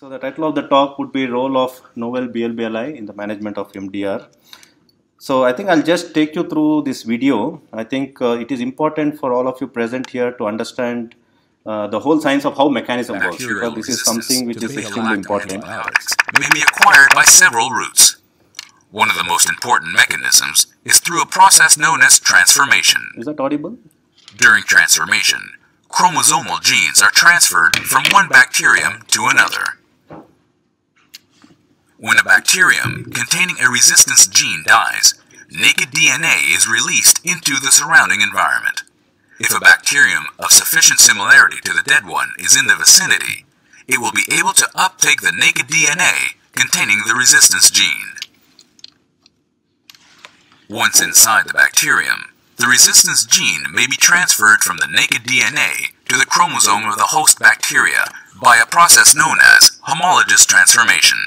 So the title of the talk would be Role of Novel BLBLI in the Management of MDR. So I think I'll just take you through this video. I think uh, it is important for all of you present here to understand uh, the whole science of how mechanism works. Because this is something which is extremely important. May be acquired by several routes. One of the most important mechanisms is through a process known as transformation. Is that audible? During transformation, chromosomal genes are transferred from one bacterium to another. When a bacterium containing a resistance gene dies, naked DNA is released into the surrounding environment. If a bacterium of sufficient similarity to the dead one is in the vicinity, it will be able to uptake the naked DNA containing the resistance gene. Once inside the bacterium, the resistance gene may be transferred from the naked DNA to the chromosome of the host bacteria by a process known as homologous transformation.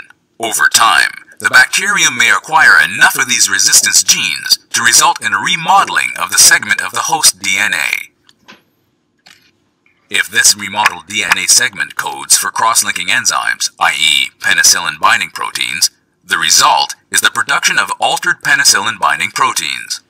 Over time, the bacterium may acquire enough of these resistance genes to result in a remodeling of the segment of the host DNA. If this remodeled DNA segment codes for cross-linking enzymes, i.e. penicillin binding proteins, the result is the production of altered penicillin binding proteins.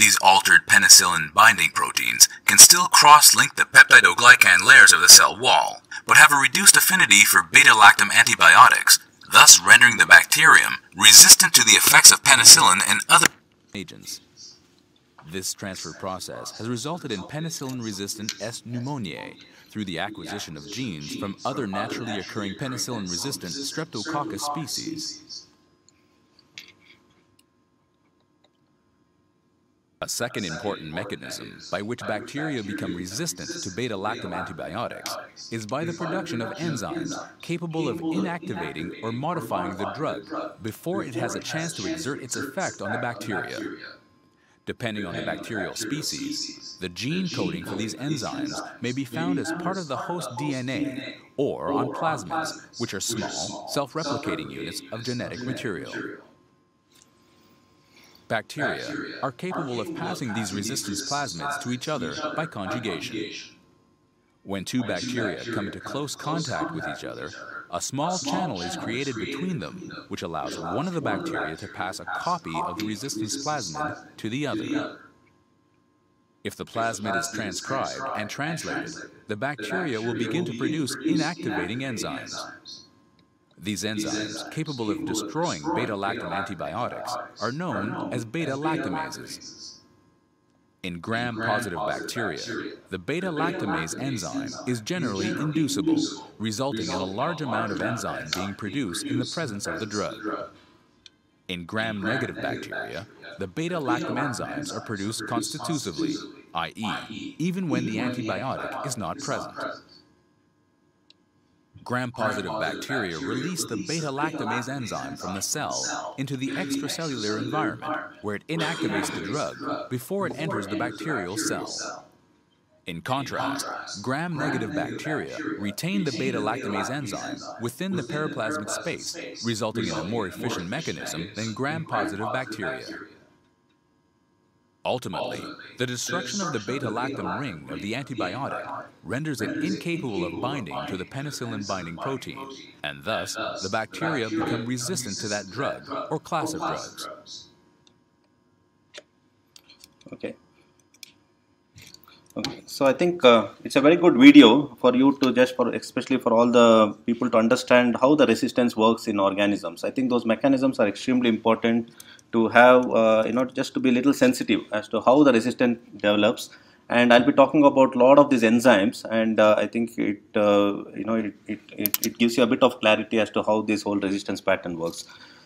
These altered penicillin binding proteins can still cross-link the peptidoglycan layers of the cell wall, but have a reduced affinity for beta-lactam antibiotics, thus rendering the bacterium resistant to the effects of penicillin and other agents. This transfer process has resulted in penicillin-resistant S. pneumoniae through the acquisition of genes from other naturally occurring penicillin-resistant streptococcus species. A second important mechanism by which bacteria become resistant to beta-lactam antibiotics is by the production of enzymes capable of inactivating or modifying the drug before it has a chance to exert its effect on the bacteria. Depending on the bacterial species, the gene coding for these enzymes may be found as part of the host DNA or on plasmids, which are small, self-replicating units of genetic material bacteria, are capable of passing these resistance plasmids to each other by conjugation. When two bacteria come into close contact with each other, a small channel is created between them, which allows one of the bacteria to pass a copy of the resistance plasmid to the other. If the plasmid is transcribed and translated, the bacteria will begin to produce inactivating enzymes. These enzymes, capable of destroying beta-lactam antibiotics, are known as beta-lactamases. In gram-positive bacteria, the beta-lactamase enzyme is generally inducible, resulting in a large amount of enzyme being produced in the presence of the drug. In gram-negative bacteria, the beta-lactam enzymes are produced constitutively, i.e., even when the antibiotic is not present. Gram-positive bacteria release the beta-lactamase enzyme from the cell into the extracellular environment, where it inactivates the drug before it enters the bacterial cell. In contrast, gram-negative bacteria retain the beta-lactamase enzyme within the periplasmic space, resulting in a more efficient mechanism than gram-positive bacteria. Ultimately, the destruction of the beta-lactam ring of the antibiotic renders it incapable of binding to the penicillin binding protein, and thus the bacteria become resistant to that drug or class of drugs. Okay. Okay. So I think uh, it's a very good video for you to just for especially for all the people to understand how the resistance works in organisms. I think those mechanisms are extremely important to have uh, you know just to be a little sensitive as to how the resistance develops and I'll be talking about a lot of these enzymes and uh, I think it uh, you know it, it, it, it, gives you a bit of clarity as to how this whole resistance pattern works.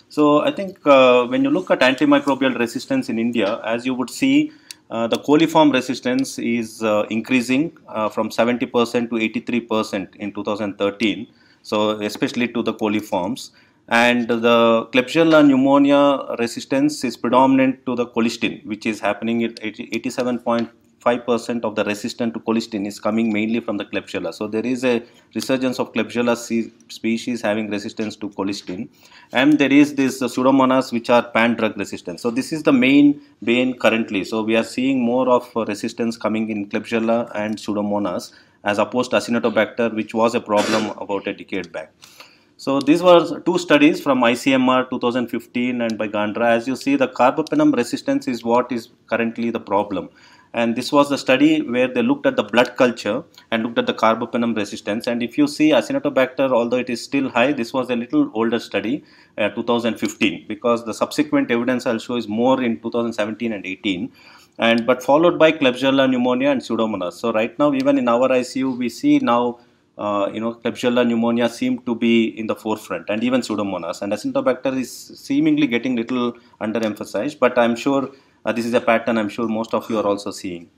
So I think uh, when you look at antimicrobial resistance in India as you would see uh, the coliform resistance is uh, increasing from 70% to 83% in 2013 so especially to the coliforms and the Klebsiella pneumonia resistance is predominant to the colistin which is happening at 87.5% of the resistant to colistin is coming mainly from the Klebsiella. So there is a resurgence of Klebsiella species having resistance to colistin and there is this uh, pseudomonas which are pan-drug resistant. So this is the main bane currently. So we are seeing more of uh, resistance coming in Klebsiella and pseudomonas as opposed to acinetobacter which was a problem about a decade back. So these were two studies from ICMR 2015 and by Gandra. As you see, the carbapenem resistance is what is currently the problem. And this was the study where they looked at the blood culture and looked at the carbapenem resistance. And if you see Acinetobacter, although it is still high, this was a little older study, uh, 2015, because the subsequent evidence I'll show is more in 2017 and 18 and but followed by Klebsiella pneumonia and pseudomonas. So right now even in our ICU we see now uh, you know, Klebsiella pneumonia seem to be in the forefront, and even Pseudomonas. And Acinetobacter is seemingly getting little underemphasized, but I'm sure uh, this is a pattern I'm sure most of you are also seeing.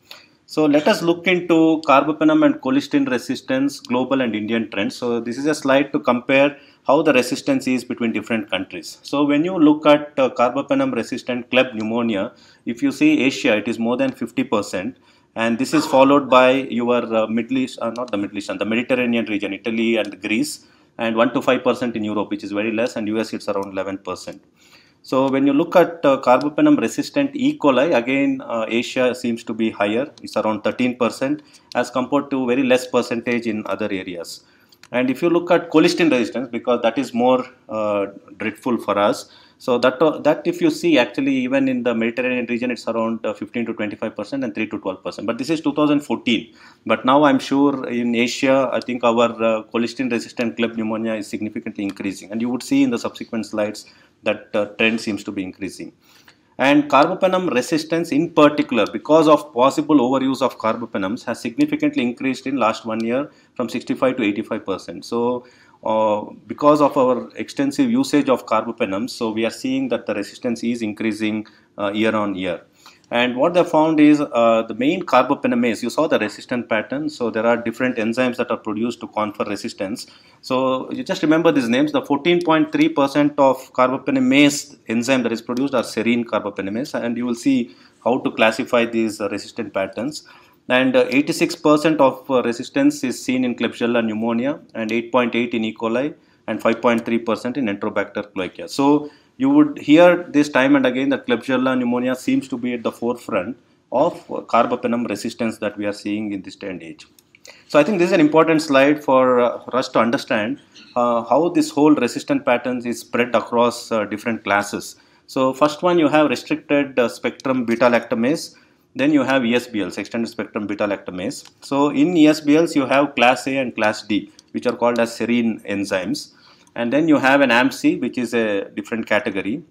So let us look into carbapenem and colistin resistance, global and Indian trends. So this is a slide to compare how the resistance is between different countries. So when you look at uh, carbapenem resistant Kleb pneumonia, if you see Asia, it is more than 50 percent and this is followed by your uh, Middle East, uh, not the Middle Eastern, the Mediterranean region, Italy and Greece, and 1 to 5 percent in Europe, which is very less, and US it's around 11 percent. So when you look at uh, carbapenem resistant E. coli, again uh, Asia seems to be higher, it's around 13 percent as compared to very less percentage in other areas. And if you look at colistin resistance, because that is more uh, dreadful for us, so that uh, that if you see actually even in the Mediterranean region it's around uh, 15 to 25 percent and 3 to 12 percent. But this is 2014. But now I'm sure in Asia I think our uh, colistin resistant club pneumonia is significantly increasing, and you would see in the subsequent slides that uh, trend seems to be increasing. And carbapenem resistance in particular because of possible overuse of carbapenems has significantly increased in last one year from 65 to 85 percent. So uh, because of our extensive usage of carbapenems, so we are seeing that the resistance is increasing uh, year on year. And what they found is uh, the main carbapenemase, you saw the resistant pattern, so there are different enzymes that are produced to confer resistance. So you just remember these names, the 14.3% of carbapenemase enzyme that is produced are serine carbapenemase and you will see how to classify these resistant patterns and 86% uh, of uh, resistance is seen in Klebsiella pneumonia and 8.8 in E. coli and 5.3% in Enterobacter cloacae. So you would hear this time and again that Klebsiella pneumonia seems to be at the forefront of carbapenem resistance that we are seeing in this day and age. So I think this is an important slide for, uh, us to understand uh, how this whole resistant patterns is spread across uh, different classes. So first one you have restricted uh, spectrum beta lactamase then you have ESBLs, extended spectrum beta lactamase. So in ESBLs you have class A and class D which are called as serine enzymes. And then you have an AMC which is a different category.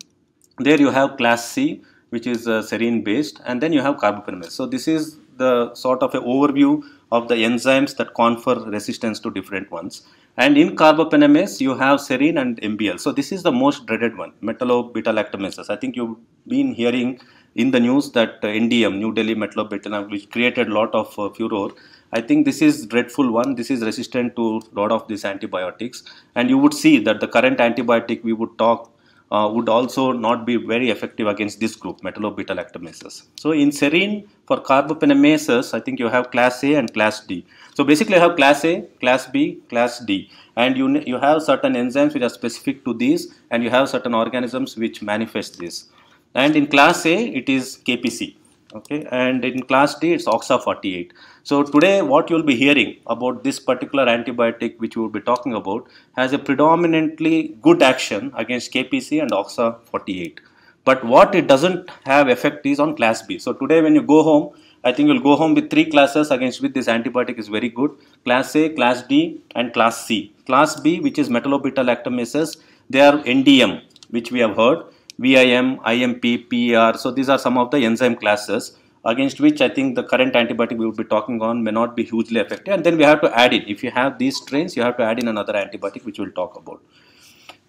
There you have class C which is uh, serine based and then you have carbapenemase. So this is the sort of an overview of the enzymes that confer resistance to different ones. And in carbapenemase, you have serine and MBL. So this is the most dreaded one, metallo-beta-lactamases. I think you've been hearing in the news that uh, NDM, New Delhi Metropolitan, which created a lot of uh, furor, I think this is dreadful one. This is resistant to a lot of these antibiotics. And you would see that the current antibiotic we would talk uh, would also not be very effective against this group, metallobetalactamases. So in serine for carbapenemases, I think you have class A and class D. So basically you have class A, class B, class D. And you, you have certain enzymes which are specific to these and you have certain organisms which manifest this and in class A it is KPC okay and in class D it's OXA 48 so today what you'll be hearing about this particular antibiotic which we'll be talking about has a predominantly good action against KPC and OXA 48 but what it doesn't have effect is on class B so today when you go home I think you'll go home with three classes against which this antibiotic is very good class A class D and class C class B which is metalobeta lactamases they are NDM which we have heard VIM, IMP, PR. So these are some of the enzyme classes against which I think the current antibiotic we will be talking on may not be hugely effective. And then we have to add in, if you have these strains, you have to add in another antibiotic which we'll talk about.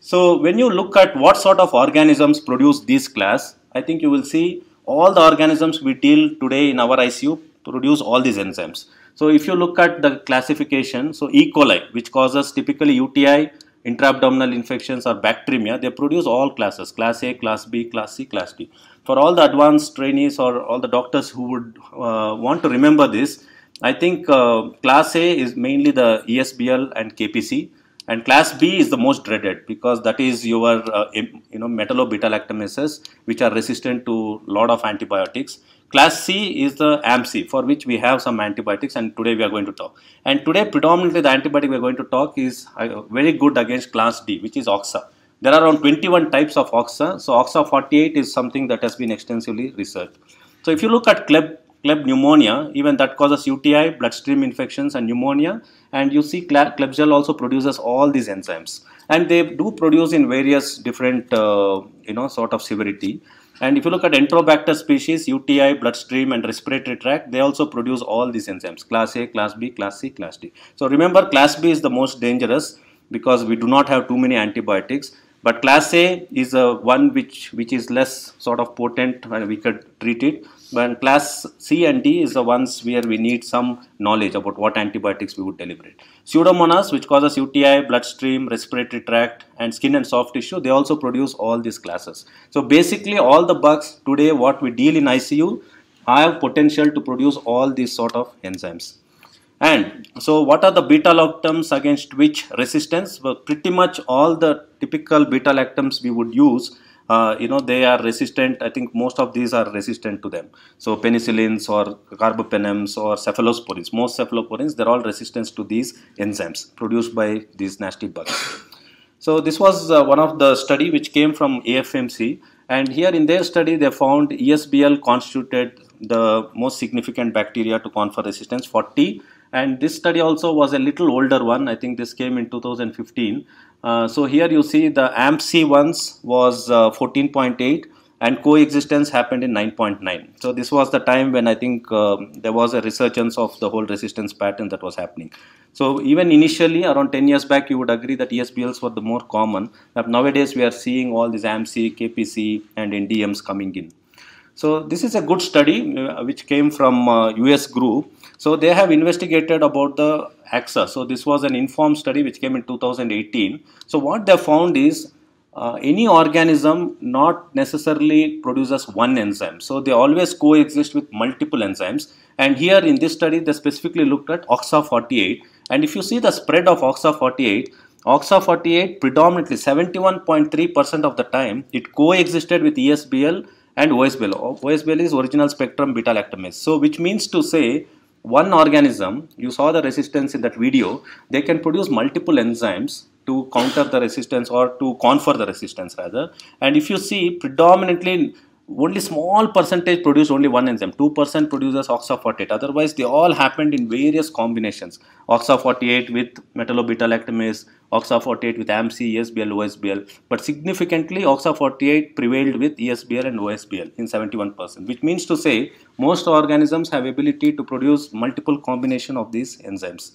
So when you look at what sort of organisms produce this class, I think you will see all the organisms we deal today in our ICU produce all these enzymes. So if you look at the classification, so E. coli, which causes typically UTI, intra-abdominal infections or bacteremia, they produce all classes, class A, class B, class C, class D. For all the advanced trainees or all the doctors who would uh, want to remember this, I think uh, class A is mainly the ESBL and KPC and class B is the most dreaded because that is your uh, you know lactamases, which are resistant to lot of antibiotics Class C is the AMC for which we have some antibiotics and today we are going to talk. And today predominantly the antibiotic we are going to talk is uh, very good against class D which is OXA. There are around 21 types of OXA. So OXA 48 is something that has been extensively researched. So if you look at CLEB, CLEB pneumonia, even that causes UTI, bloodstream infections and pneumonia. And you see Klebsiella also produces all these enzymes. And they do produce in various different, uh, you know, sort of severity. And if you look at Enterobacter species, UTI, bloodstream and respiratory tract, they also produce all these enzymes, class A, class B, class C, class D. So remember class B is the most dangerous because we do not have too many antibiotics. But class A is a one which, which is less sort of potent and we could treat it. But class C and D is the ones where we need some knowledge about what antibiotics we would deliberate. Pseudomonas, which causes UTI, bloodstream, respiratory tract, and skin and soft tissue, they also produce all these classes. So basically all the bugs today what we deal in ICU have potential to produce all these sort of enzymes. And so what are the beta-lactams against which resistance? Well, pretty much all the typical beta-lactams we would use uh, you know they are resistant i think most of these are resistant to them so penicillins or carbapenems or cephalosporins most cephalosporins they're all resistant to these enzymes produced by these nasty bugs so this was uh, one of the study which came from afmc and here in their study they found esbl constituted the most significant bacteria to confer resistance 40 and this study also was a little older one i think this came in 2015 uh, so here you see the AMC ones was 14.8 uh, and coexistence happened in 9.9. So this was the time when I think um, there was a resurgence of the whole resistance pattern that was happening. So even initially around 10 years back you would agree that ESBLs were the more common but nowadays we are seeing all these AMC, KPC and NDMs coming in. So this is a good study uh, which came from uh, US group so they have investigated about the AXA. So this was an informed study which came in 2018. So what they found is uh, any organism not necessarily produces one enzyme. So they always coexist with multiple enzymes. And here in this study, they specifically looked at OXA48. And if you see the spread of OXA48, OXA48 predominantly 71.3% of the time, it coexisted with ESBL and OSBL. OSBL is original spectrum beta lactamase. So which means to say one organism, you saw the resistance in that video, they can produce multiple enzymes to counter the resistance or to confer the resistance rather. And if you see predominantly only small percentage produce only one enzyme 2% produces oxa48 otherwise they all happened in various combinations oxa48 with metallo-beta-lactamase oxa48 with amc esbl osbl but significantly oxa48 prevailed with esbl and osbl in 71% which means to say most organisms have ability to produce multiple combination of these enzymes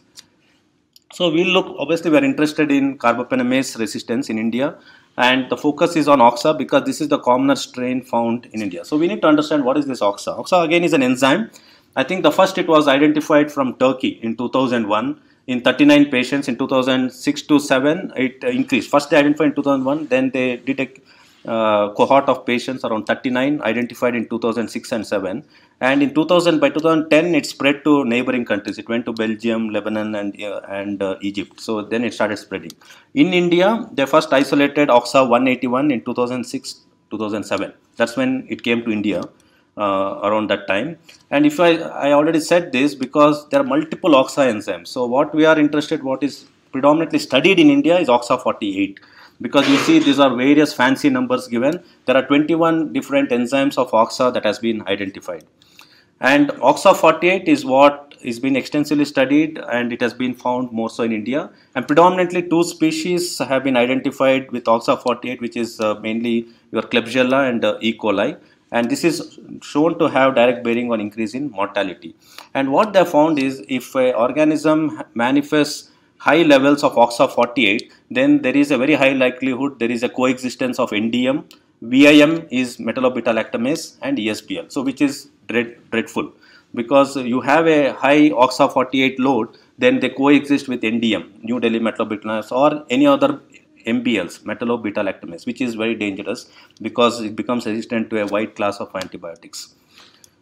so we'll look obviously we are interested in carbapenemase resistance in india and the focus is on OXA because this is the commoner strain found in India. So we need to understand what is this OXA. OXA again is an enzyme. I think the first it was identified from Turkey in 2001 in 39 patients in 2006 to 7 it increased. First they identified in 2001 then they did a uh, cohort of patients around 39 identified in 2006 and 7 and in 2000 by 2010 it spread to neighboring countries it went to belgium lebanon and uh, and uh, egypt so then it started spreading in india they first isolated oxa 181 in 2006 2007 that's when it came to india uh, around that time and if i i already said this because there are multiple oxa enzymes so what we are interested what is predominantly studied in india is oxa 48 because you see these are various fancy numbers given there are 21 different enzymes of oxa that has been identified and OXA 48 is what is being extensively studied and it has been found more so in India. And predominantly two species have been identified with OXA 48 which is uh, mainly your Klebsiella and uh, E. coli. And this is shown to have direct bearing on increase in mortality. And what they found is if an organism manifests high levels of OXA 48, then there is a very high likelihood there is a coexistence of NDM VIM is metallo-beta-lactamase and ESBL, so which is dread, dreadful because you have a high OXA 48 load, then they coexist with NDM, New Delhi metallo-beta-lactamase, or any other MBLs, metallo-beta-lactamase, which is very dangerous because it becomes resistant to a wide class of antibiotics.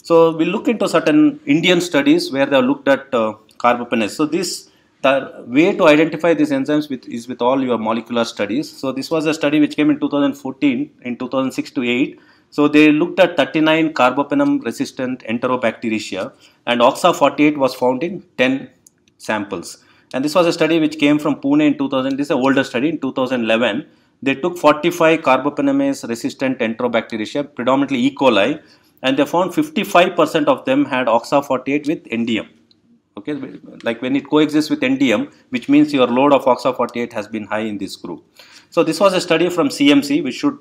So we look into certain Indian studies where they looked at uh, carbapenems. So this the way to identify these enzymes with, is with all your molecular studies. So this was a study which came in 2014, in 2006 to 8. So they looked at 39 carbapenem resistant enterobacteria and OXA48 was found in 10 samples. And this was a study which came from Pune in 2000, this is an older study in 2011. They took 45 carbapenemase resistant enterobacteria, predominantly E. coli, and they found 55% of them had OXA48 with NDM okay like when it coexists with NDM which means your load of OXA48 has been high in this group. So this was a study from CMC which should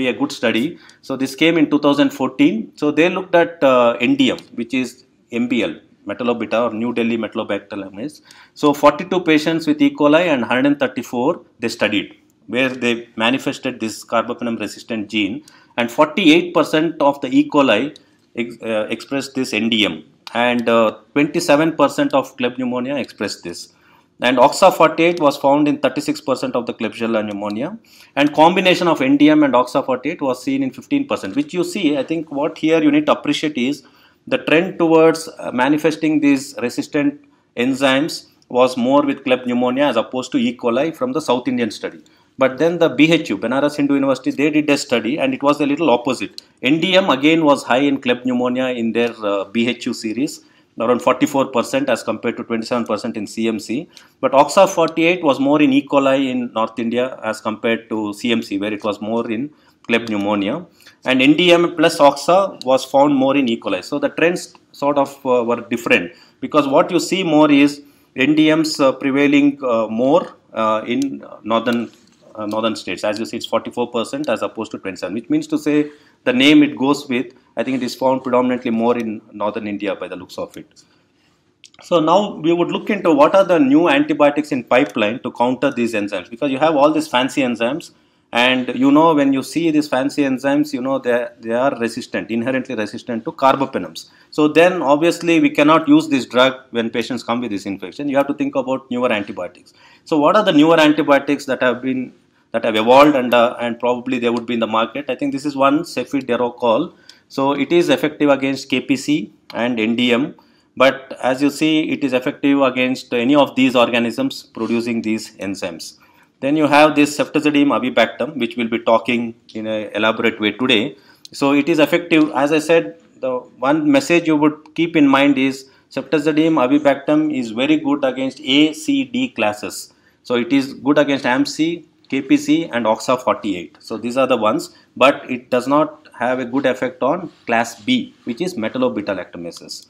be a good study. So this came in 2014. So they looked at uh, NDM which is MBL metallobeta or New Delhi metallobactelamis. So 42 patients with E. coli and 134 they studied where they manifested this carbapenem resistant gene and 48% of the E. coli ex uh, expressed this NDM and 27% uh, of Klebsiella pneumonia express this. And OXA48 was found in 36% of the Klebsiella pneumonia and combination of NDM and OXA48 was seen in 15% which you see I think what here you need to appreciate is the trend towards uh, manifesting these resistant enzymes was more with Klebsiella pneumonia as opposed to E. coli from the South Indian study. But then the BHU, Banaras Hindu University, they did a study and it was a little opposite. NDM again was high in CLEB pneumonia in their uh, BHU series, around 44% as compared to 27% in CMC. But OXA 48 was more in E. coli in North India as compared to CMC, where it was more in CLEB pneumonia. And NDM plus OXA was found more in E. coli. So the trends sort of uh, were different because what you see more is NDMs uh, prevailing uh, more uh, in northern uh, northern states. As you see, it's 44% as opposed to 27, which means to say the name it goes with, I think it is found predominantly more in northern India by the looks of it. So now we would look into what are the new antibiotics in pipeline to counter these enzymes because you have all these fancy enzymes and you know when you see these fancy enzymes you know they, they are resistant inherently resistant to carbapenems so then obviously we cannot use this drug when patients come with this infection you have to think about newer antibiotics so what are the newer antibiotics that have been that have evolved and uh, and probably they would be in the market i think this is one cefiderocol so it is effective against kpc and ndm but as you see it is effective against any of these organisms producing these enzymes then you have this ceftazidime avibactam, which we'll be talking in an elaborate way today. So it is effective. As I said, the one message you would keep in mind is ceftazidime avibactam is very good against A, C, D classes. So it is good against AMC, KPC and OXA 48. So these are the ones, but it does not have a good effect on class B, which is lactamases.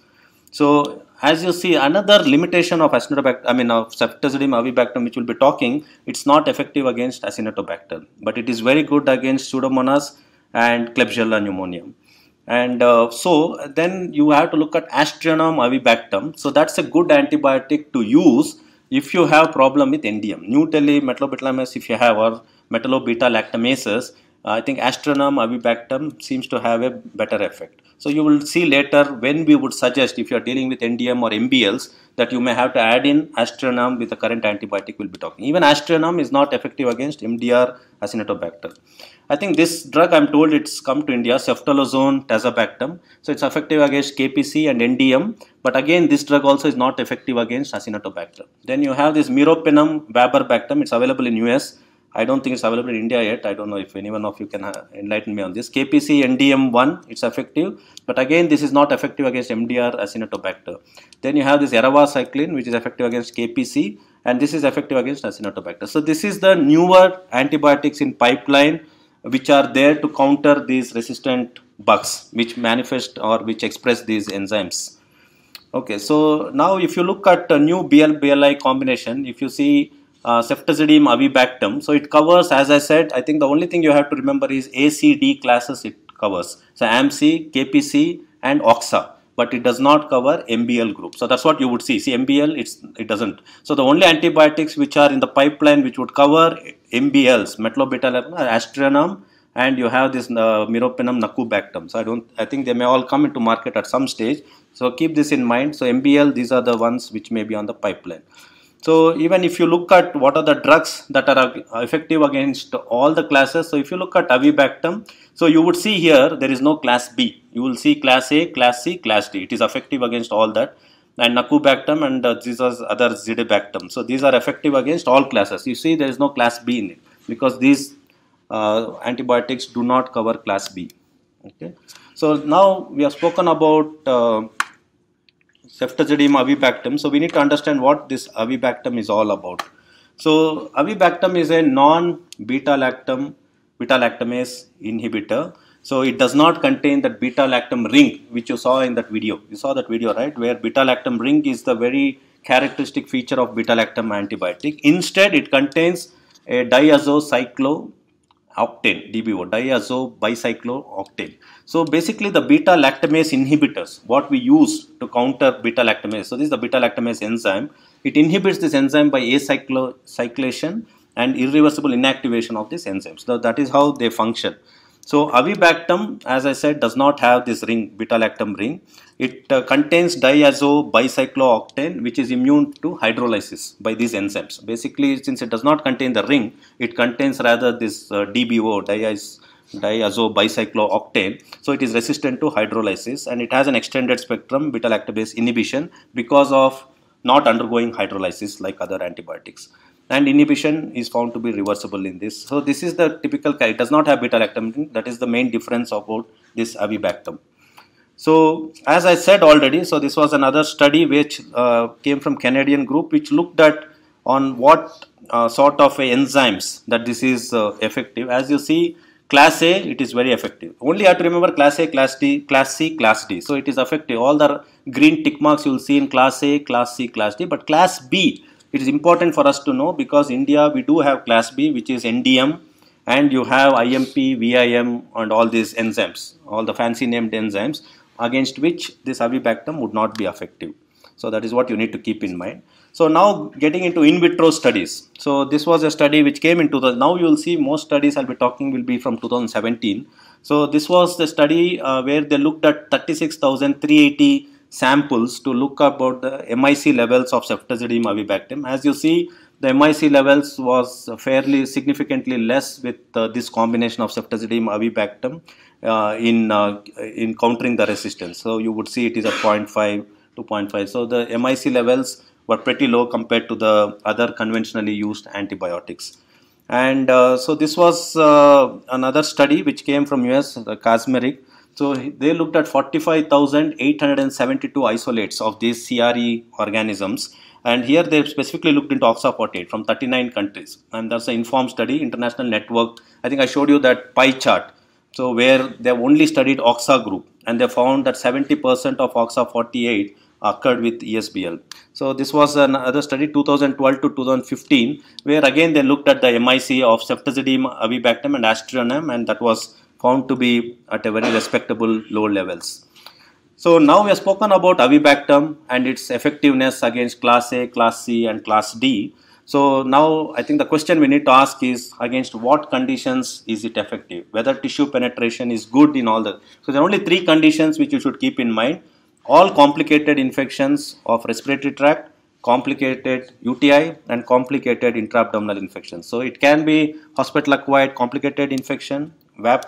So as you see, another limitation of acinetobacter, I mean of ceftazidime avibactam, which we'll be talking, it's not effective against acinetobacter, but it is very good against pseudomonas and Klebsiella pneumonia. And uh, so then you have to look at Astronome avibactam. So that's a good antibiotic to use if you have problem with NDM, metallo-beta-lactamase, if you have or beta lactamases, I think Astronome avibactam seems to have a better effect. So you will see later when we would suggest if you are dealing with NDM or MBLs that you may have to add in Astronam with the current antibiotic we'll be talking. Even Astronam is not effective against MDR Acinetobacter. I think this drug I'm told it's come to India, ceftolozone tazobactam. So it's effective against KPC and NDM. But again, this drug also is not effective against Acinetobacter. Then you have this meropenem vaborbactam. It's available in US. I don't think it's available in India yet. I don't know if anyone of you can uh, enlighten me on this. KPC NDM1, it's effective, but again, this is not effective against MDR acinetobacter. Then you have this eravacycline, which is effective against KPC, and this is effective against acinetobacter. So this is the newer antibiotics in pipeline, which are there to counter these resistant bugs, which manifest or which express these enzymes. Okay, so now if you look at a new BL-BLI combination, if you see ceftazidime uh, avibactam. So it covers, as I said, I think the only thing you have to remember is ACD classes it covers. So AMC, KPC and OXA but it does not cover MBL group. So that's what you would see. See MBL, it's, it doesn't. So the only antibiotics which are in the pipeline which would cover MBLs, metlobetalam, astranum, and you have this uh, meropenem nacubactam. So I don't, I think they may all come into market at some stage. So keep this in mind. So MBL, these are the ones which may be on the pipeline. So even if you look at what are the drugs that are uh, effective against all the classes, so if you look at avibactam, so you would see here there is no class B. You will see class A, class C, class D. It is effective against all that. And nacubactam and uh, these are other zidibactam. So these are effective against all classes. You see there is no class B in it because these uh, antibiotics do not cover class B. Okay. So now we have spoken about uh, ceftazidime avibactam. So we need to understand what this avibactam is all about. So avibactam is a non-beta-lactam beta-lactamase inhibitor. So it does not contain that beta-lactam ring which you saw in that video. You saw that video, right? Where beta-lactam ring is the very characteristic feature of beta-lactam antibiotic. Instead, it contains a diazocyclo octane DBO diazo So basically the beta lactamase inhibitors what we use to counter beta lactamase. So this is the beta lactamase enzyme. It inhibits this enzyme by cyclation and irreversible inactivation of this enzymes. So that is how they function. So avibactam, as I said, does not have this ring, beta-lactam ring. It uh, contains diazo bicyclooctane, which is immune to hydrolysis by these enzymes. Basically, since it does not contain the ring, it contains rather this uh, DBO, diazo bicyclooctane. So it is resistant to hydrolysis and it has an extended spectrum beta lactamase inhibition because of not undergoing hydrolysis like other antibiotics and inhibition is found to be reversible in this. So this is the typical, it does not have beta-lactam, that is the main difference about this avibactam. So as I said already, so this was another study which uh, came from Canadian group which looked at on what uh, sort of enzymes that this is uh, effective. As you see, class A, it is very effective. Only have to remember class A, class D, class C, class D. So it is effective. All the green tick marks you will see in class A, class C, class D. But class B, it is important for us to know because India we do have class B which is NDM and you have IMP, VIM and all these enzymes, all the fancy named enzymes against which this avibactam would not be effective. So that is what you need to keep in mind. So now getting into in vitro studies. So this was a study which came into the, now you will see most studies I'll be talking will be from 2017. So this was the study uh, where they looked at 36,380 samples to look about the MIC levels of ceftazidime avibactam. As you see, the MIC levels was fairly significantly less with uh, this combination of ceftazidime avibactam uh, in, uh, in countering the resistance. So you would see it is at 0.5 to 0.5. So the MIC levels were pretty low compared to the other conventionally used antibiotics. And uh, so this was uh, another study which came from US, the uh, Casmeric, so they looked at 45,872 isolates of these CRE organisms and here they specifically looked into oxaportate from 39 countries and that's an informed study international network i think i showed you that pie chart so where they have only studied oxa group and they found that 70% of oxa 48 occurred with esbl so this was another study 2012 to 2015 where again they looked at the mic of ceftazidime avibactam and astronam and that was found to be at a very respectable low levels. So now we have spoken about avibactam and its effectiveness against class A, class C and class D. So now I think the question we need to ask is against what conditions is it effective? Whether tissue penetration is good in all the... So there are only three conditions which you should keep in mind. All complicated infections of respiratory tract, complicated UTI and complicated intra-abdominal infection. So it can be hospital acquired complicated infection, VAP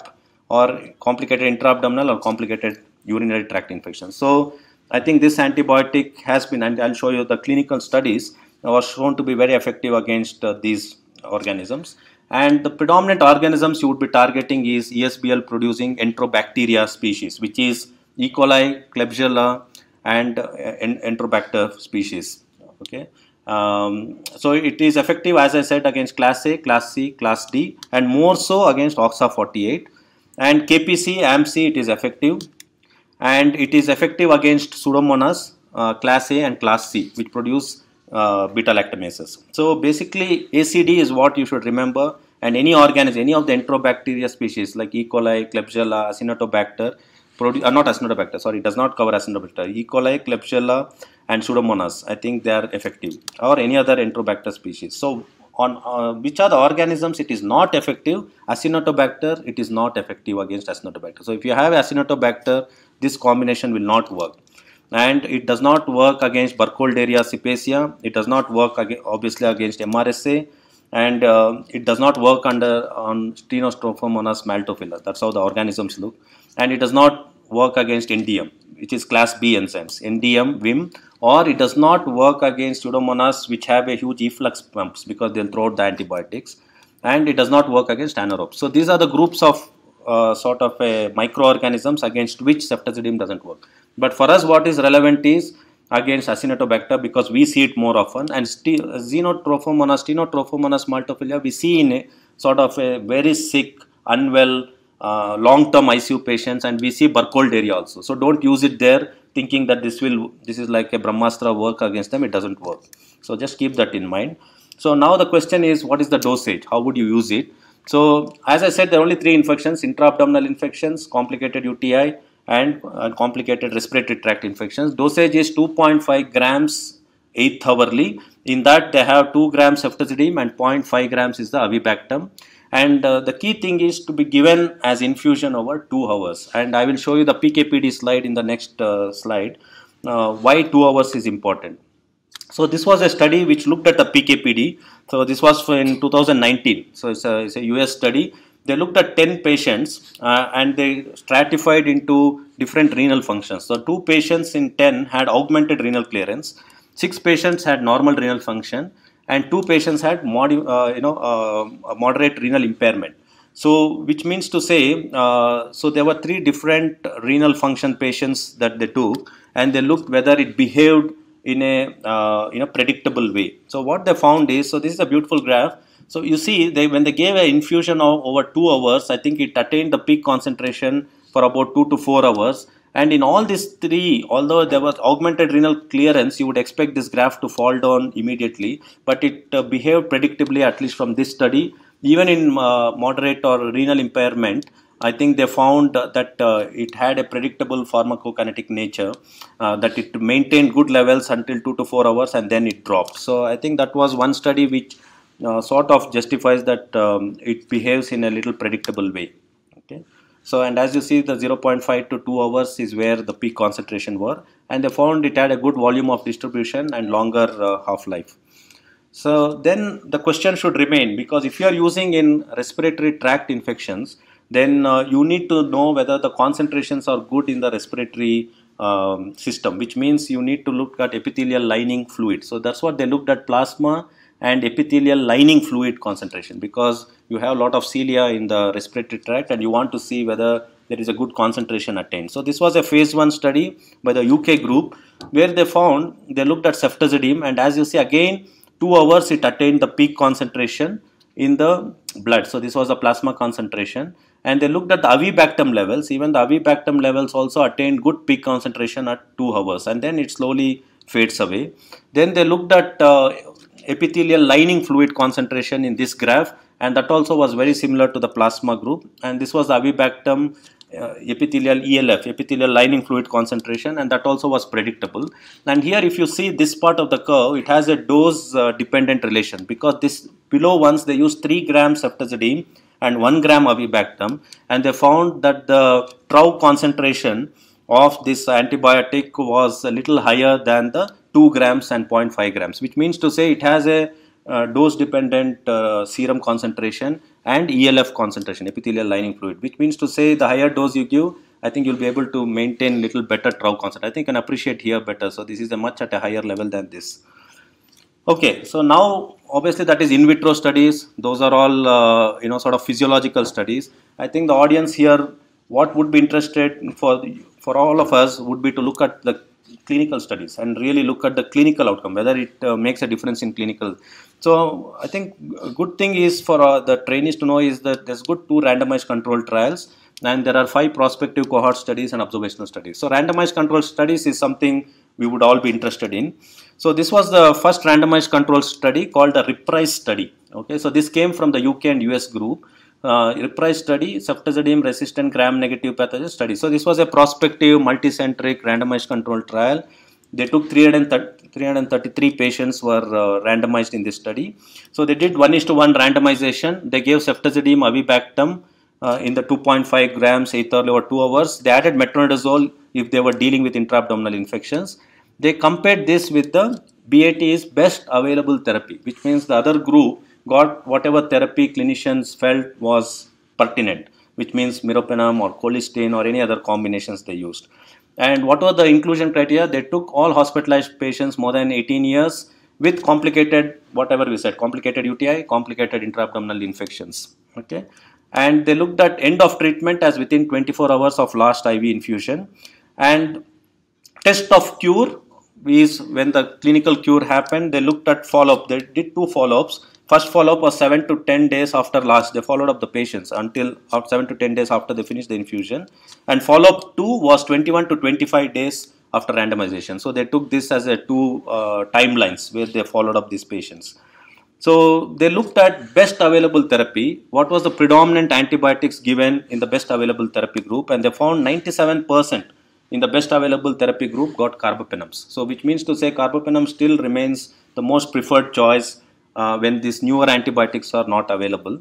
or complicated intra-abdominal or complicated urinary tract infection. So I think this antibiotic has been, and I'll show you the clinical studies, was shown to be very effective against uh, these organisms. And the predominant organisms you would be targeting is ESBL producing Enterobacteria species, which is E. coli, Klebsiella, and uh, Enterobacter species. Okay. Um, so it is effective, as I said, against class A, class C, class D, and more so against OXA48 and KPC, AMC it is effective and it is effective against Pseudomonas uh, class A and class C which produce uh, beta lactamases. So basically ACD is what you should remember and any organism, any of the enterobacteria species like E. coli, Klebsiella, Acinetobacter, produ- uh, not Acinetobacter, sorry, it does not cover Acinetobacter, E. coli, Klebsiella and Pseudomonas, I think they are effective or any other enterobacter species. So on uh, which are the organisms it is not effective acinetobacter it is not effective against acinetobacter so if you have acinetobacter this combination will not work and it does not work against Burkholderia cipacea it does not work ag obviously against MRSA and uh, it does not work under on Stenostrophomonas maltophylla that's how the organisms look and it does not work against NDM which is class B enzymes NDM VIM or it does not work against pseudomonas which have a huge efflux pumps because they'll throw out the antibiotics and it does not work against anaerobes. So these are the groups of uh, sort of microorganisms against which ceftazidime doesn't work. But for us what is relevant is against Acinetobacter because we see it more often and Xenotrophomonas, Stenotrophomonas maltophilia we see in a sort of a very sick, unwell, uh, long-term ICU patients and we see Burkholderia area also. So don't use it there thinking that this will this is like a brahmastra work against them it doesn't work so just keep that in mind so now the question is what is the dosage how would you use it so as i said there are only three infections intra-abdominal infections complicated uti and uh, complicated respiratory tract infections dosage is 2.5 grams eighth hourly. In that they have 2 grams ceftazidime and 0.5 grams is the avibactam. And uh, the key thing is to be given as infusion over 2 hours. And I will show you the PKPD slide in the next uh, slide. Uh, why 2 hours is important. So this was a study which looked at the PKPD. So this was in 2019. So it's a, it's a US study. They looked at 10 patients uh, and they stratified into different renal functions. So two patients in 10 had augmented renal clearance Six patients had normal renal function and two patients had uh, you know, uh, moderate renal impairment. So, which means to say, uh, so there were three different renal function patients that they took and they looked whether it behaved in a, uh, in a predictable way. So, what they found is, so this is a beautiful graph. So, you see, they, when they gave an infusion of over two hours, I think it attained the peak concentration for about two to four hours and in all these three, although there was augmented renal clearance, you would expect this graph to fall down immediately, but it uh, behaved predictably, at least from this study. Even in uh, moderate or renal impairment, I think they found that uh, it had a predictable pharmacokinetic nature, uh, that it maintained good levels until 2 to 4 hours and then it dropped. So I think that was one study which uh, sort of justifies that um, it behaves in a little predictable way. Okay. So and as you see the 0.5 to 2 hours is where the peak concentration were and they found it had a good volume of distribution and longer uh, half-life. So then the question should remain because if you are using in respiratory tract infections then uh, you need to know whether the concentrations are good in the respiratory um, system which means you need to look at epithelial lining fluid. So that's what they looked at plasma and epithelial lining fluid concentration because you have a lot of cilia in the respiratory tract and you want to see whether there is a good concentration attained. So this was a phase 1 study by the UK group where they found they looked at ceftazidime and as you see again 2 hours it attained the peak concentration in the blood. So this was a plasma concentration and they looked at the avibactam levels even the avibactam levels also attained good peak concentration at 2 hours and then it slowly fades away. Then they looked at uh, epithelial lining fluid concentration in this graph and that also was very similar to the plasma group and this was the avibactam uh, epithelial ELF, epithelial lining fluid concentration and that also was predictable. And here if you see this part of the curve, it has a dose uh, dependent relation because this below ones they use 3 grams ceftazidime and 1 gram avibactam and they found that the trough concentration of this antibiotic was a little higher than the 2 grams and 0.5 grams which means to say it has a uh, dose dependent uh, serum concentration and ELF concentration epithelial lining fluid which means to say the higher dose you give I think you'll be able to maintain little better trough concentration I think you can appreciate here better so this is a much at a higher level than this okay so now obviously that is in vitro studies those are all uh, you know sort of physiological studies I think the audience here what would be interested for for all of us would be to look at the clinical studies and really look at the clinical outcome whether it uh, makes a difference in clinical so i think a good thing is for uh, the trainees to know is that there's good two randomized controlled trials and there are five prospective cohort studies and observational studies so randomized controlled studies is something we would all be interested in so this was the first randomized controlled study called the reprise study okay so this came from the uk and us group uh, reprise study, ceftazidime resistant gram negative pathogen study. So this was a prospective multicentric randomized controlled trial. They took 333 patients were uh, randomized in this study. So they did 1 is to 1 randomization. They gave ceftazidime avibactam uh, in the 2.5 grams etherly over 2 hours. They added metronidazole if they were dealing with intra-abdominal infections. They compared this with the BAT is best available therapy, which means the other group got whatever therapy clinicians felt was pertinent, which means meropenem or colistin or any other combinations they used. And what were the inclusion criteria? They took all hospitalized patients more than 18 years with complicated, whatever we said, complicated UTI, complicated intraabdominal infections. Okay. And they looked at end of treatment as within 24 hours of last IV infusion. And test of cure is when the clinical cure happened, they looked at follow-up. They did two follow-ups. First follow-up was 7 to 10 days after last. They followed up the patients until 7 to 10 days after they finished the infusion. And follow-up 2 was 21 to 25 days after randomization. So they took this as a two uh, timelines where they followed up these patients. So they looked at best available therapy, what was the predominant antibiotics given in the best available therapy group and they found 97% in the best available therapy group got carbapenems. So which means to say carbapenem still remains the most preferred choice uh, when these newer antibiotics are not available.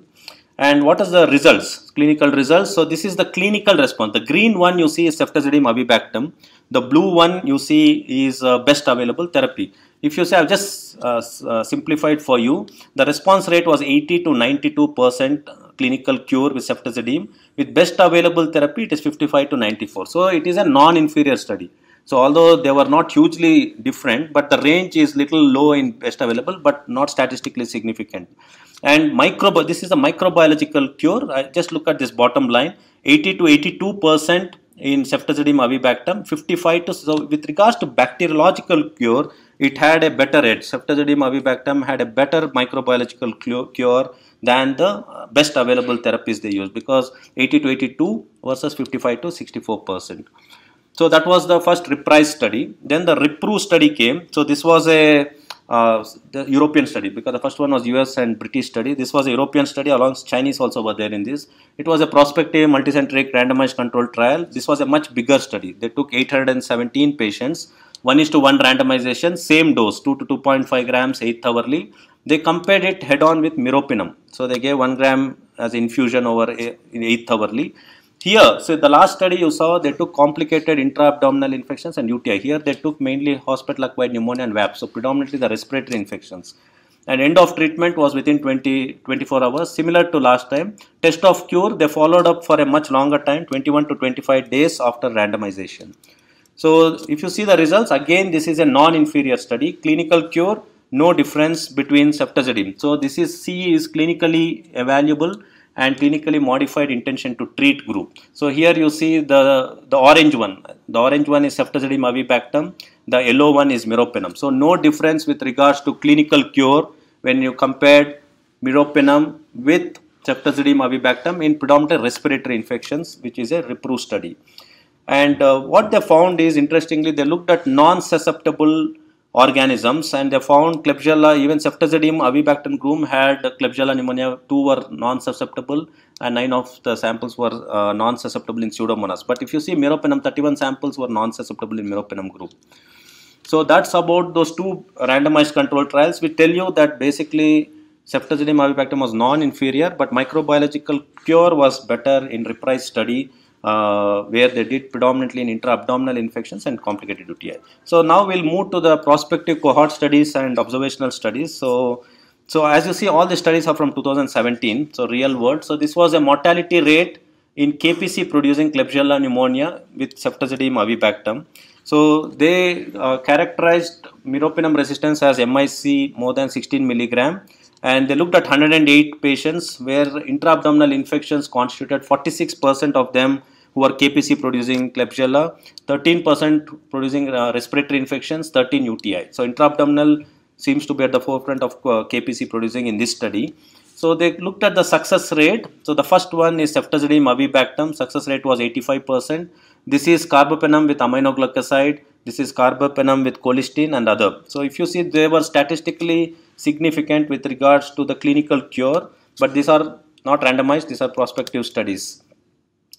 And what is the results, clinical results? So this is the clinical response. The green one you see is ceftazidime avibactam. The blue one you see is uh, best available therapy. If you say, I've just uh, uh simplified for you, the response rate was 80 to 92% clinical cure with ceftazidime. With best available therapy, it is 55 to 94. So it is a non-inferior study. So although they were not hugely different, but the range is little low in best available, but not statistically significant. And micro, this is a microbiological cure. I just look at this bottom line, 80 to 82 percent in ceftazidime avibactam, 55 to, so with regards to bacteriological cure, it had a better rate. Ceftazidime avibactam had a better microbiological cure than the uh, best available therapies they used because 80 to 82 versus 55 to 64 percent. So that was the first reprise study. Then the reprove study came. So this was a uh, the European study because the first one was US and British study. This was a European study along Chinese also were there in this. It was a prospective multicentric randomized controlled trial. This was a much bigger study. They took 817 patients, 1 is to 1 randomization, same dose 2 to 2.5 grams 8th hourly. They compared it head on with miropinum. So they gave 1 gram as infusion over 8th hourly here, so the last study you saw, they took complicated intra-abdominal infections and UTI. Here they took mainly hospital-acquired pneumonia and VAP, so predominantly the respiratory infections. And end of treatment was within 20, 24 hours, similar to last time. Test of cure, they followed up for a much longer time, 21 to 25 days after randomization. So if you see the results, again this is a non-inferior study, clinical cure, no difference between ceftazidime. So this is C is clinically evaluable and clinically modified intention to treat group. So here you see the, the orange one. The orange one is ceftazidime avibactam. The yellow one is meropenem. So no difference with regards to clinical cure when you compared meropenem with ceftazidime avibactam in predominant respiratory infections, which is a reproof study. And uh, what they found is interestingly, they looked at non-susceptible organisms and they found Klebsiella, even ceftazidime, avibactam groom had Klebsiella pneumonia, two were non-susceptible and nine of the samples were uh, non-susceptible in pseudomonas. But if you see meropenem, 31 samples were non-susceptible in meropenem group. So that's about those two randomized control trials. We tell you that basically ceftazidime avibactam was non-inferior but microbiological cure was better in reprise study uh, where they did predominantly in intra-abdominal infections and complicated UTI. So now we'll move to the prospective cohort studies and observational studies. So, so as you see, all the studies are from 2017, so real world. So this was a mortality rate in KPC producing Klebsiella pneumonia with ceftazidime avibactam. So they uh, characterized meropenem resistance as MIC more than 16 milligram and they looked at 108 patients where intra-abdominal infections constituted 46% of them who are KPC producing Klebsiella, 13% producing uh, respiratory infections, 13 UTI. So intra-abdominal seems to be at the forefront of uh, KPC producing in this study. So they looked at the success rate. So the first one is ceftazidime avibactam. Success rate was 85%. This is carbapenem with aminoglycoside. This is carbapenem with colistin and other. So if you see they were statistically significant with regards to the clinical cure but these are not randomized, these are prospective studies.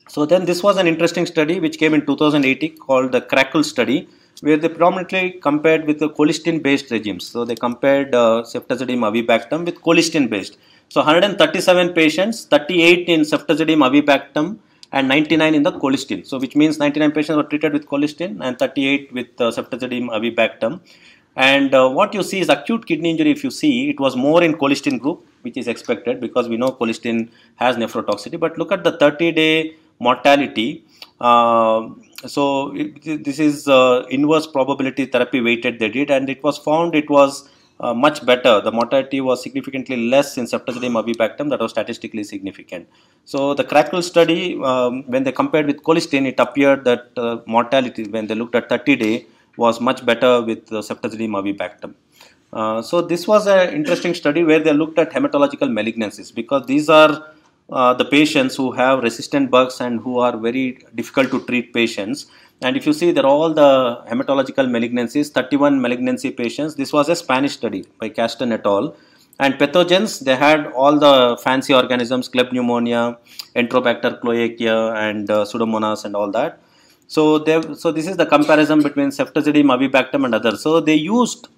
So then this was an interesting study which came in 2018 called the Crackle study where they predominantly compared with the colistin based regimes. So they compared uh, ceftazidime avibactam with colistin based. So 137 patients, 38 in ceftazidime avibactam and 99 in the colistin. So which means 99 patients were treated with colistin and 38 with uh, ceftazidime avibactam. And uh, what you see is acute kidney injury if you see it was more in colistin group which is expected because we know colistin has nephrotoxicity. But look at the 30 day mortality. Uh, so it, this is uh, inverse probability therapy weighted they did and it was found it was uh, much better. The mortality was significantly less in ceftazidime avibactam that was statistically significant. So the crackle study, um, when they compared with colistin, it appeared that uh, mortality when they looked at 30 day was much better with uh, ceftazidime avibactam. Uh, so this was an interesting study where they looked at hematological malignancies because these are uh, the patients who have resistant bugs and who are very difficult to treat patients and if you see there are all the hematological malignancies, 31 malignancy patients. This was a Spanish study by Caston et al. And pathogens, they had all the fancy organisms, pneumonia, Enterobacter cloacae and uh, Pseudomonas and all that. So, they, so this is the comparison between Ceftazidime, Avibactam and others. So they used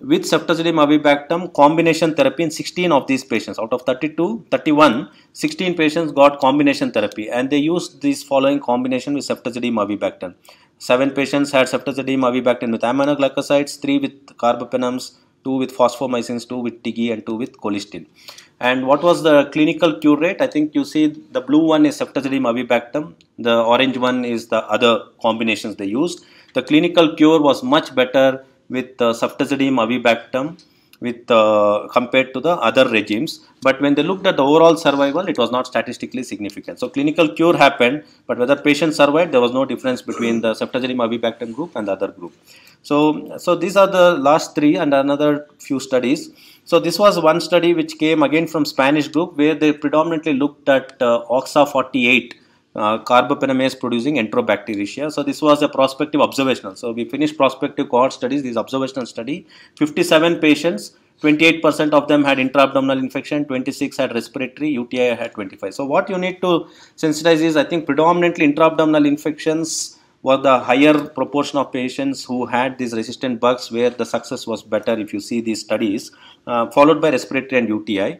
with ceftazidime avibactam combination therapy in 16 of these patients out of 32 31 16 patients got combination therapy and they used these following combination with ceftazidime avibactam 7 patients had ceftazidime avibactam with aminoglycosides 3 with carbapenems 2 with phosphomycins 2 with tigi and 2 with colistin and what was the clinical cure rate i think you see the blue one is ceftazidime avibactam the orange one is the other combinations they used the clinical cure was much better with uh, ceftazidime avibactam with uh, compared to the other regimes but when they looked at the overall survival it was not statistically significant so clinical cure happened but whether patients survived there was no difference between the ceftazidime avibactam group and the other group so so these are the last three and another few studies so this was one study which came again from Spanish group where they predominantly looked at uh, OXA 48 uh, carbapenemase producing enterobacteria. So this was a prospective observational. So we finished prospective cohort studies, this observational study, 57 patients, 28% of them had intra-abdominal infection, 26 had respiratory, UTI had 25. So what you need to sensitize is I think predominantly intra-abdominal infections were the higher proportion of patients who had these resistant bugs where the success was better if you see these studies, uh, followed by respiratory and UTI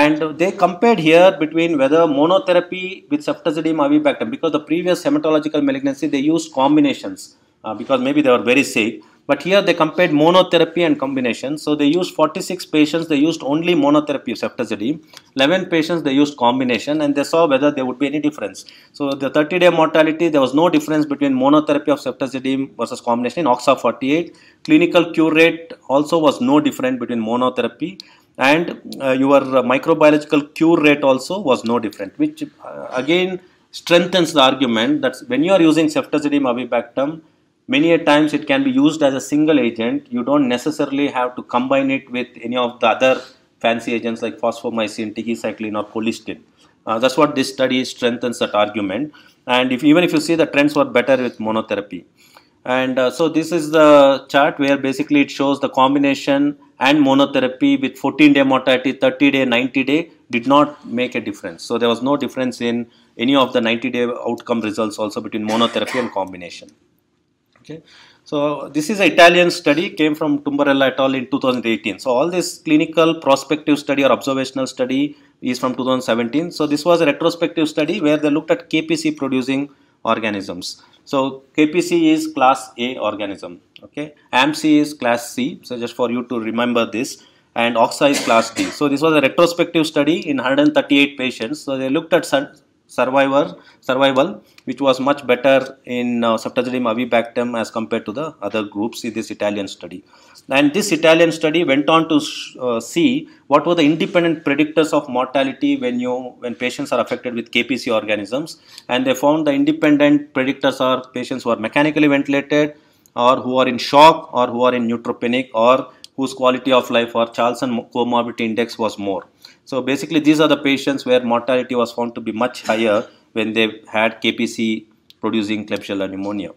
and they compared here between whether monotherapy with ceftazidime avibactam because the previous hematological malignancy they used combinations uh, because maybe they were very sick but here they compared monotherapy and combination so they used 46 patients they used only monotherapy ceftazidime 11 patients they used combination and they saw whether there would be any difference so the 30 day mortality there was no difference between monotherapy of ceftazidime versus combination in oxa 48 clinical cure rate also was no different between monotherapy and uh, your microbiological cure rate also was no different which uh, again strengthens the argument that when you are using ceftazidime avibactam many a times it can be used as a single agent you don't necessarily have to combine it with any of the other fancy agents like phosphomycin tigecycline or colistin uh, that's what this study strengthens that argument and if even if you see the trends were better with monotherapy and uh, so this is the chart where basically it shows the combination and monotherapy with 14 day mortality, 30 day, 90 day did not make a difference. So there was no difference in any of the 90 day outcome results also between monotherapy and combination. Okay. So this is an Italian study came from Tumbarella et al. in 2018. So all this clinical prospective study or observational study is from 2017. So this was a retrospective study where they looked at KPC producing organisms. So KPC is class A organism, okay. AMC is class C, so just for you to remember this and OXA is class D. So this was a retrospective study in 138 patients. So they looked at survivor survival which was much better in uh, ceftazidime avibactam as compared to the other groups in this Italian study. And this Italian study went on to uh, see what were the independent predictors of mortality when you when patients are affected with KPC organisms and they found the independent predictors are patients who are mechanically ventilated or who are in shock or who are in neutropenic or whose quality of life or Charlson comorbidity index was more. So basically these are the patients where mortality was found to be much higher when they had KPC producing Klebsiella pneumonia.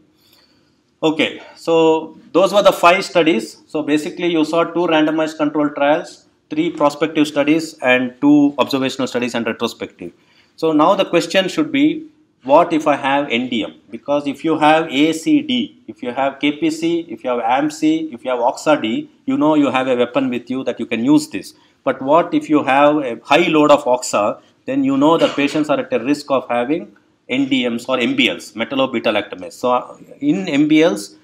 Okay, so those were the five studies. So basically you saw two randomized control trials, three prospective studies and two observational studies and retrospective. So now the question should be what if I have NDM? Because if you have ACD, if you have KPC, if you have AMC, if you have OXAD, you know you have a weapon with you that you can use this. But what if you have a high load of OXA, then you know the patients are at a risk of having NDMs or MBLs, lactamase. So in MBLs,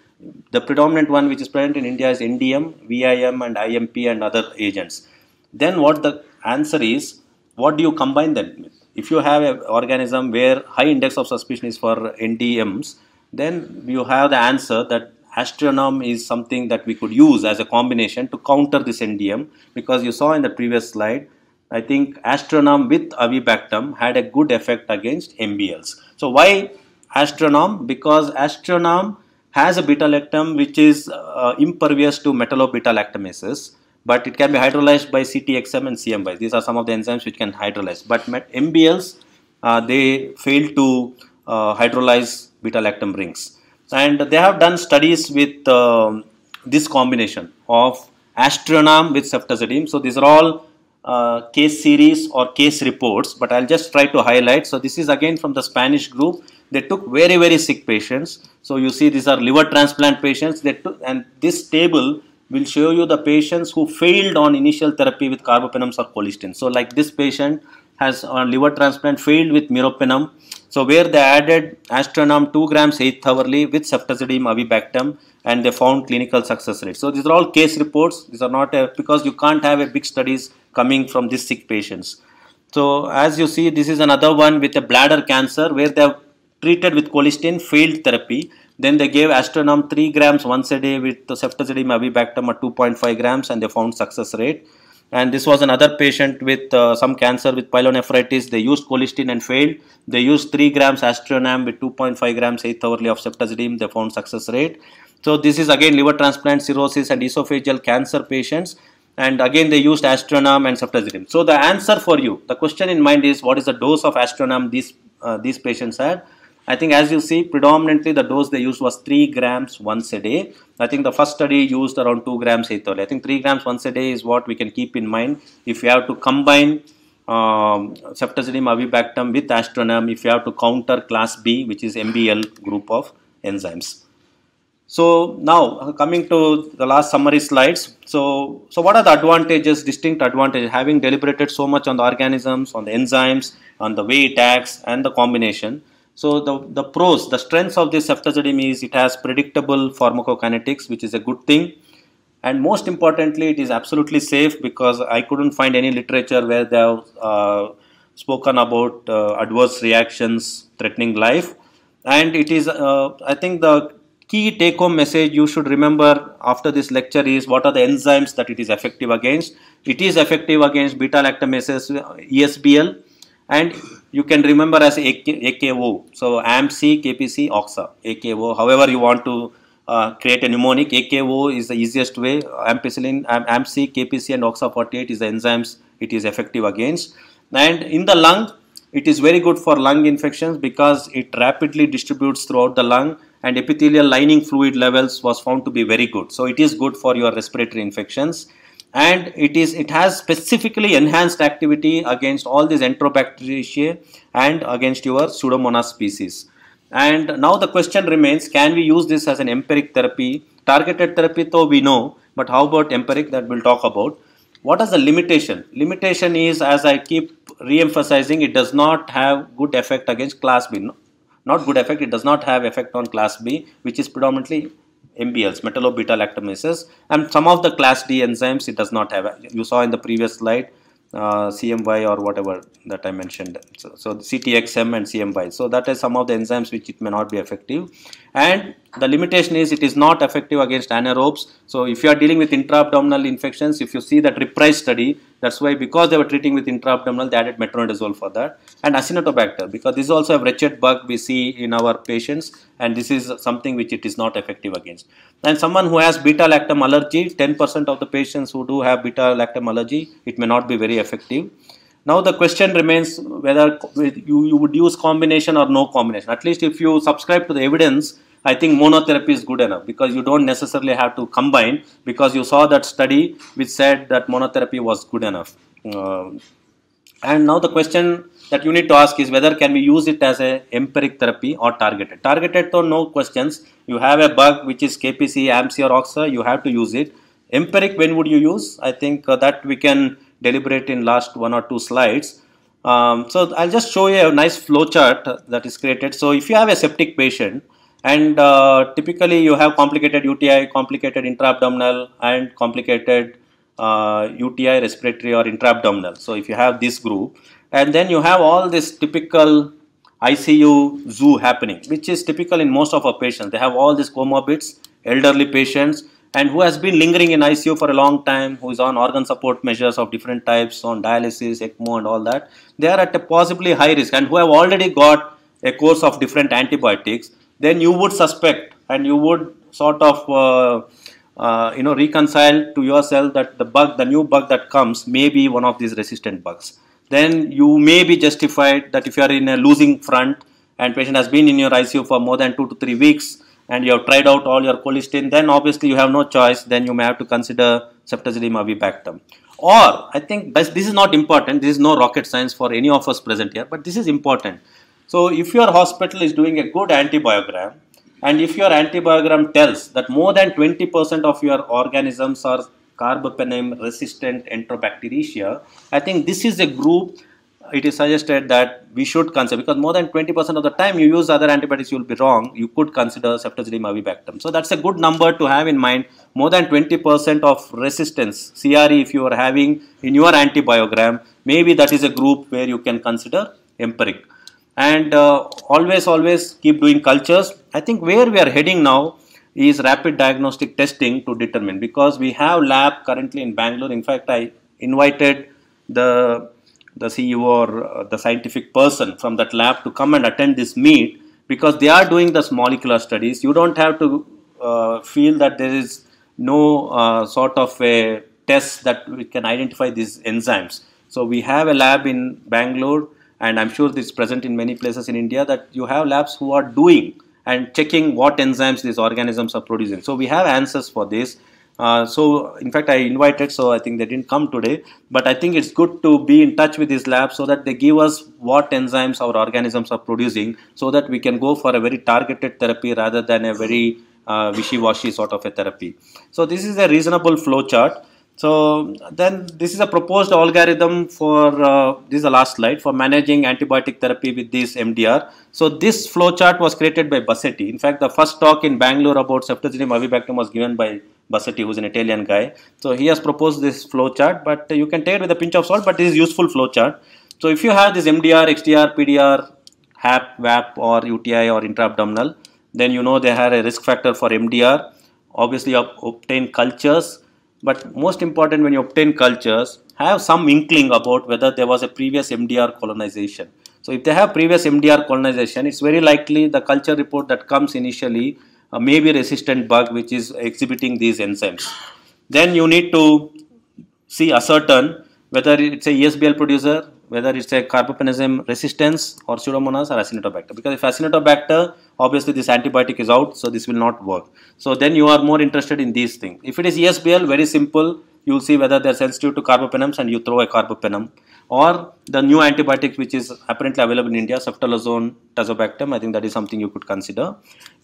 the predominant one which is present in India is NDM, VIM and IMP and other agents. Then what the answer is, what do you combine them with? if you have an organism where high index of suspicion is for NDMs, then you have the answer that astronom is something that we could use as a combination to counter this NDM because you saw in the previous slide, I think astronom with avibactam had a good effect against MBLs. So why astronom? Because astronom has a beta lactam which is uh, impervious to metallo-beta-lactamases but it can be hydrolyzed by CTXM and CMY. These are some of the enzymes which can hydrolyze. But MBLs, uh, they fail to uh, hydrolyze beta-lactam rings. And they have done studies with uh, this combination of astronam with ceftazidime. So these are all uh, case series or case reports, but I'll just try to highlight. So this is again from the Spanish group. They took very, very sick patients. So you see these are liver transplant patients. They took, and this table will show you the patients who failed on initial therapy with carbapenems or colistin. So like this patient has a uh, liver transplant failed with meropenem. So where they added astronam 2 grams 8th hourly with ceftazidime avibactam and they found clinical success rate. So these are all case reports. These are not a, because you can't have a big studies coming from these sick patients. So as you see, this is another one with a bladder cancer where they have treated with colistin failed therapy then they gave Astronom 3 grams once a day with ceftazidime avibactam at 2.5 grams and they found success rate. And this was another patient with uh, some cancer with pyelonephritis. They used colistin and failed. They used 3 grams Astronam with 2.5 grams 8th hourly of ceftazidime. They found success rate. So this is again liver transplant cirrhosis and esophageal cancer patients and again they used Astronam and ceftazidime. So the answer for you, the question in mind is what is the dose of Astronam these, uh, these patients had? I think as you see predominantly the dose they used was 3 grams once a day. I think the first study used around 2 grams ethole. I think 3 grams once a day is what we can keep in mind if you have to combine um, ceftazidime avibactam with astronam if you have to counter class B which is MBL group of enzymes. So now coming to the last summary slides. So, so what are the advantages, distinct advantages, having deliberated so much on the organisms, on the enzymes, on the way it acts and the combination. So the, the pros, the strengths of this ceftazidime is it has predictable pharmacokinetics, which is a good thing. And most importantly, it is absolutely safe because I couldn't find any literature where they have uh, spoken about uh, adverse reactions threatening life. And it is, uh, I think the key take home message you should remember after this lecture is what are the enzymes that it is effective against. It is effective against beta lactamases, ESBL and you can remember as AKO. So AMC, KPC, OXA, AKO, however you want to uh, create a mnemonic. AKO is the easiest way. Ampicillin, AMC, KPC and OXA48 is the enzymes it is effective against. And in the lung, it is very good for lung infections because it rapidly distributes throughout the lung and epithelial lining fluid levels was found to be very good. So it is good for your respiratory infections and it is it has specifically enhanced activity against all these enterobacteriaceae and against your pseudomonas species and now the question remains can we use this as an empiric therapy targeted therapy though we know but how about empiric that we'll talk about what is the limitation limitation is as i keep re-emphasizing it does not have good effect against class b no, not good effect it does not have effect on class b which is predominantly MBLs, metallo-beta-lactamases, and some of the class D enzymes it does not have. You saw in the previous slide, uh, CMY or whatever that I mentioned. So, so CTXM and CMY. So that is some of the enzymes which it may not be effective. And the limitation is it is not effective against anaerobes so if you are dealing with intraabdominal infections if you see that reprise study that's why because they were treating with intraabdominal they added metronidazole for that and acinetobacter because this is also a wretched bug we see in our patients and this is something which it is not effective against and someone who has beta lactam allergy 10% of the patients who do have beta lactam allergy it may not be very effective now the question remains whether you, you would use combination or no combination. At least if you subscribe to the evidence, I think monotherapy is good enough because you don't necessarily have to combine because you saw that study which said that monotherapy was good enough. Uh, and now the question that you need to ask is whether can we use it as a empiric therapy or targeted. Targeted though no questions. You have a bug which is KPC, AMC or OXA, you have to use it. Empiric when would you use? I think uh, that we can deliberate in last one or two slides. Um, so I'll just show you a nice flow chart that is created. So if you have a septic patient, and uh, typically you have complicated UTI, complicated intra-abdominal and complicated uh, UTI respiratory or intra-abdominal. So if you have this group and then you have all this typical ICU zoo happening which is typical in most of our patients. They have all these comorbids, elderly patients and who has been lingering in ICU for a long time, who is on organ support measures of different types, on dialysis, ECMO and all that, they are at a possibly high risk and who have already got a course of different antibiotics then you would suspect and you would sort of uh, uh, you know reconcile to yourself that the bug the new bug that comes may be one of these resistant bugs then you may be justified that if you are in a losing front and patient has been in your ICU for more than 2 to 3 weeks and you have tried out all your colistin then obviously you have no choice then you may have to consider ceftazidime avibactam or I think this is not important this is no rocket science for any of us present here but this is important so if your hospital is doing a good antibiogram and if your antibiogram tells that more than 20% of your organisms are carbapenem resistant enterobacteria, I think this is a group it is suggested that we should consider because more than 20% of the time you use other antibiotics you will be wrong you could consider ceftazidime avibactam so that's a good number to have in mind more than 20% of resistance CRE if you are having in your antibiogram maybe that is a group where you can consider empiric and uh, always always keep doing cultures i think where we are heading now is rapid diagnostic testing to determine because we have lab currently in bangalore in fact i invited the the ceo or uh, the scientific person from that lab to come and attend this meet because they are doing this molecular studies you don't have to uh, feel that there is no uh, sort of a test that we can identify these enzymes so we have a lab in bangalore and I'm sure this is present in many places in India that you have labs who are doing and checking what enzymes these organisms are producing. So we have answers for this. Uh, so in fact I invited so I think they didn't come today but I think it's good to be in touch with these labs so that they give us what enzymes our organisms are producing so that we can go for a very targeted therapy rather than a very uh, wishy-washy sort of a therapy. So this is a reasonable flow chart so then this is a proposed algorithm for, uh, this is the last slide, for managing antibiotic therapy with this MDR. So this flowchart was created by Bassetti. In fact, the first talk in Bangalore about ceftazidime avibactam was given by Bassetti, who's an Italian guy. So he has proposed this flowchart, but you can take it with a pinch of salt, but this is useful flowchart. So if you have this MDR, XDR, PDR, HAP, VAP or UTI or intra-abdominal, then you know they have a risk factor for MDR. Obviously, obtain cultures but most important when you obtain cultures, have some inkling about whether there was a previous MDR colonization. So if they have previous MDR colonization, it's very likely the culture report that comes initially uh, may be resistant bug which is exhibiting these enzymes. Then you need to see ascertain whether it's a ESBL producer, whether it's a carbapenem resistance or pseudomonas or acinetobacter because if acinetobacter obviously this antibiotic is out so this will not work so then you are more interested in these things if it is esbl very simple you will see whether they are sensitive to carbapenems and you throw a carbapenem or the new antibiotic which is apparently available in India, ceftolozone, tazobactam, I think that is something you could consider.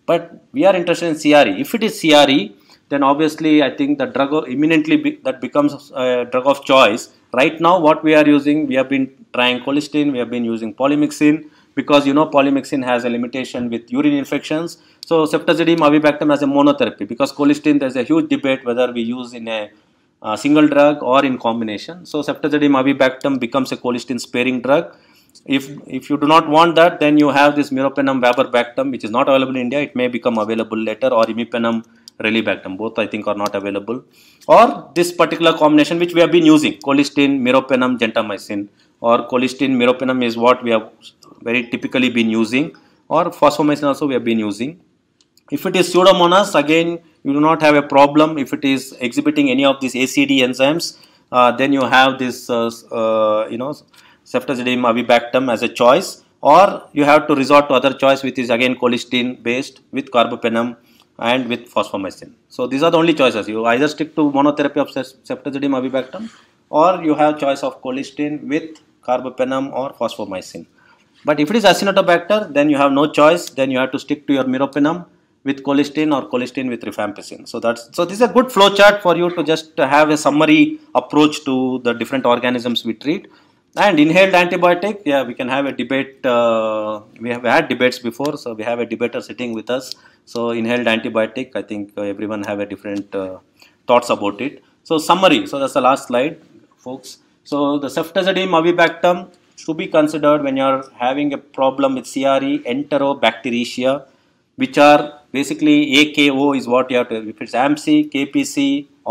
But we are interested in CRE. If it is CRE, then obviously I think the drug imminently be, that becomes a drug of choice. Right now what we are using, we have been trying colistin, we have been using polymyxin, because you know polymyxin has a limitation with urine infections. So ceftazidime avibactam as a monotherapy because colistin there's a huge debate whether we use in a uh, single drug or in combination. So ceftazidime avibactam becomes a colistin sparing drug. If if you do not want that, then you have this meropenem vaborbactam, which is not available in India. It may become available later, or imipenem relibactam. Both I think are not available. Or this particular combination which we have been using: colistin, meropenem, gentamicin or colistin meropenem is what we have very typically been using or phosphomycin also we have been using. If it is pseudomonas again you do not have a problem if it is exhibiting any of these ACD enzymes uh, then you have this uh, uh, you know ceftazidime avibactam as a choice or you have to resort to other choice which is again colistin based with carbapenem and with phosphomycin. So these are the only choices. You either stick to monotherapy of ceftazidime avibactam or you have choice of colistin with carbapenem or phosphomycin. But if it is acinetobacter, then you have no choice. Then you have to stick to your meropenem with colistin or colistin with rifampicin. So that's so this is a good flow chart for you to just have a summary approach to the different organisms we treat. And inhaled antibiotic, yeah, we can have a debate. Uh, we have had debates before, so we have a debater sitting with us. So inhaled antibiotic, I think uh, everyone have a different uh, thoughts about it. So summary. So that's the last slide folks. So the ceftazidime avibactam should be considered when you are having a problem with CRE, enterobacteriaceae, which are basically AKO is what you have to, if it's AMC, KPC,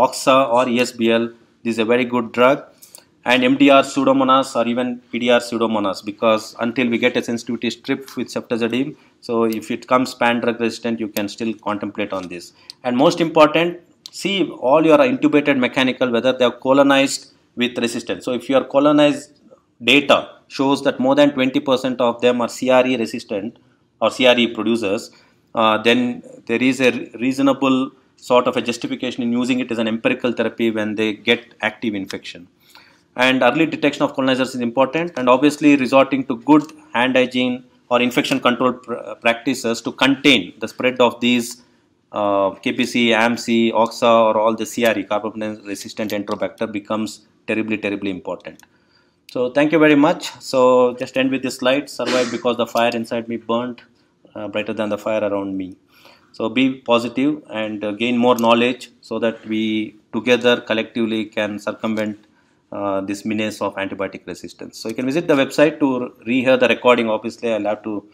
OXA or ESBL, this is a very good drug and MDR pseudomonas or even PDR pseudomonas because until we get a sensitivity strip with ceftazidime, so if it comes pan drug resistant, you can still contemplate on this. And most important, see all your intubated mechanical, whether they are colonized with resistance. So if your colonized data shows that more than 20% of them are CRE resistant or CRE producers, uh, then there is a reasonable sort of a justification in using it as an empirical therapy when they get active infection. And early detection of colonizers is important and obviously resorting to good hand hygiene or infection control pr practices to contain the spread of these uh, KPC, AMC, OXA or all the CRE, carbapenem resistant enterobacter becomes terribly, terribly important. So thank you very much. So just end with this slide. Survive because the fire inside me burned uh, brighter than the fire around me. So be positive and uh, gain more knowledge so that we together collectively can circumvent uh, this menace of antibiotic resistance. So you can visit the website to rehear the recording. Obviously, I'll have to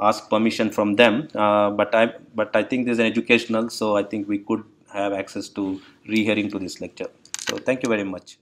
ask permission from them. Uh, but I but I think this is an educational, so I think we could have access to rehearing to this lecture. So thank you very much.